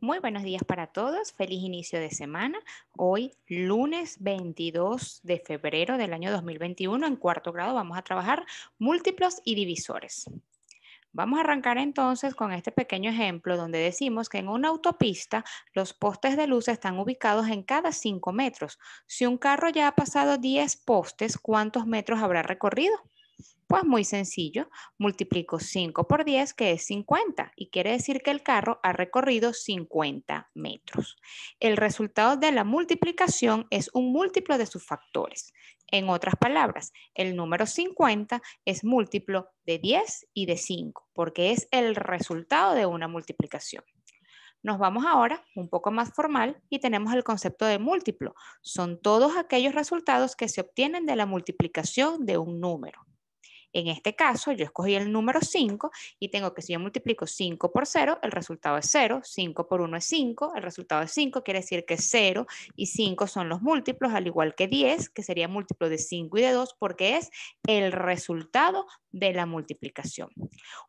Muy buenos días para todos, feliz inicio de semana. Hoy, lunes 22 de febrero del año 2021, en cuarto grado vamos a trabajar múltiplos y divisores. Vamos a arrancar entonces con este pequeño ejemplo donde decimos que en una autopista los postes de luz están ubicados en cada 5 metros. Si un carro ya ha pasado 10 postes, ¿cuántos metros habrá recorrido? Pues muy sencillo, multiplico 5 por 10, que es 50, y quiere decir que el carro ha recorrido 50 metros. El resultado de la multiplicación es un múltiplo de sus factores. En otras palabras, el número 50 es múltiplo de 10 y de 5, porque es el resultado de una multiplicación. Nos vamos ahora un poco más formal y tenemos el concepto de múltiplo. Son todos aquellos resultados que se obtienen de la multiplicación de un número. En este caso, yo escogí el número 5 y tengo que si yo multiplico 5 por 0, el resultado es 0, 5 por 1 es 5, el resultado es 5, quiere decir que 0 y 5 son los múltiplos, al igual que 10, que sería múltiplo de 5 y de 2, porque es el resultado de la multiplicación.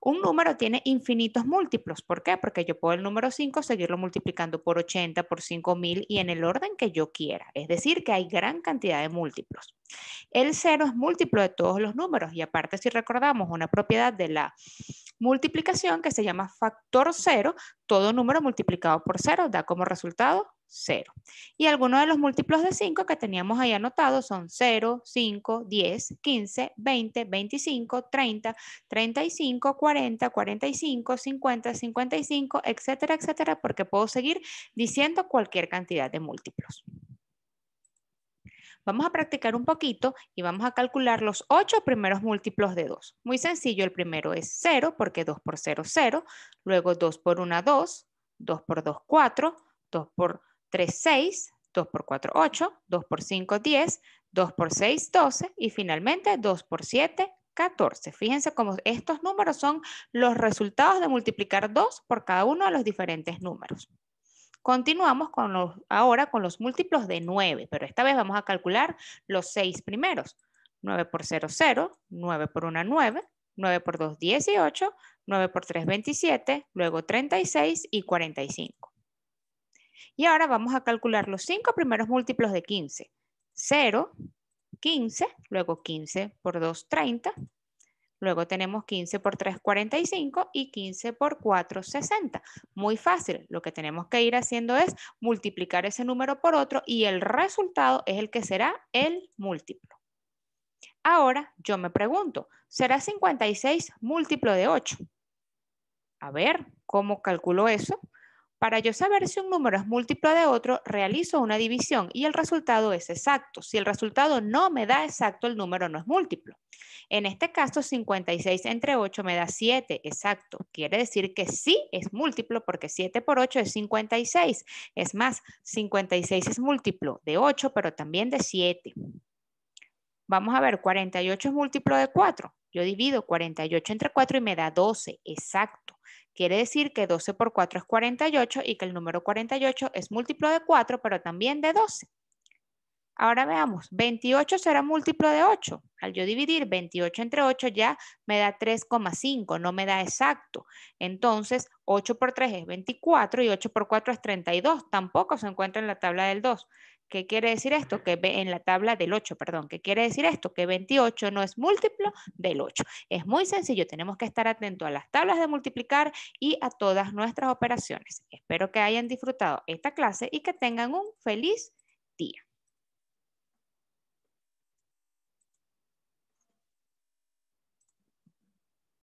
Un número tiene infinitos múltiplos, ¿por qué? Porque yo puedo el número 5 seguirlo multiplicando por 80, por 5000 y en el orden que yo quiera, es decir, que hay gran cantidad de múltiplos. El 0 es múltiplo de todos los números y aparte si recordamos una propiedad de la multiplicación que se llama factor cero, todo número multiplicado por 0 da como resultado 0. Y algunos de los múltiplos de 5 que teníamos ahí anotados son 0, 5, 10, 15, 20, 25, 30, 35, 40, 45, 50, 55, etcétera, etcétera, porque puedo seguir diciendo cualquier cantidad de múltiplos. Vamos a practicar un poquito y vamos a calcular los 8 primeros múltiplos de 2. Muy sencillo, el primero es 0, porque 2 por 0, 0. Luego 2 por 1, 2. 2 por 2, 4. 2 por 3, 6. 2 por 4, 8. 2 por 5, 10. 2 por 6, 12. Y finalmente 2 por 7, 14. Fíjense cómo estos números son los resultados de multiplicar 2 por cada uno de los diferentes números. Continuamos con los, ahora con los múltiplos de 9, pero esta vez vamos a calcular los 6 primeros. 9 por 0, 0, 9 por 1, 9, 9 por 2, 18, 9 por 3, 27, luego 36 y 45. Y ahora vamos a calcular los 5 primeros múltiplos de 15. 0, 15, luego 15 por 2, 30, Luego tenemos 15 por 3, 45 y 15 por 4, 60. Muy fácil. Lo que tenemos que ir haciendo es multiplicar ese número por otro y el resultado es el que será el múltiplo. Ahora yo me pregunto, ¿será 56 múltiplo de 8? A ver, ¿cómo calculo eso? Para yo saber si un número es múltiplo de otro, realizo una división y el resultado es exacto. Si el resultado no me da exacto, el número no es múltiplo. En este caso, 56 entre 8 me da 7, exacto. Quiere decir que sí es múltiplo porque 7 por 8 es 56. Es más, 56 es múltiplo de 8, pero también de 7. Vamos a ver, 48 es múltiplo de 4. Yo divido 48 entre 4 y me da 12, exacto. Quiere decir que 12 por 4 es 48 y que el número 48 es múltiplo de 4, pero también de 12. Ahora veamos, 28 será múltiplo de 8. Al yo dividir 28 entre 8 ya me da 3,5, no me da exacto. Entonces, 8 por 3 es 24 y 8 por 4 es 32. Tampoco se encuentra en la tabla del 2. ¿Qué quiere decir esto? Que en la tabla del 8, perdón. ¿Qué quiere decir esto? Que 28 no es múltiplo del 8. Es muy sencillo, tenemos que estar atentos a las tablas de multiplicar y a todas nuestras operaciones. Espero que hayan disfrutado esta clase y que tengan un feliz día.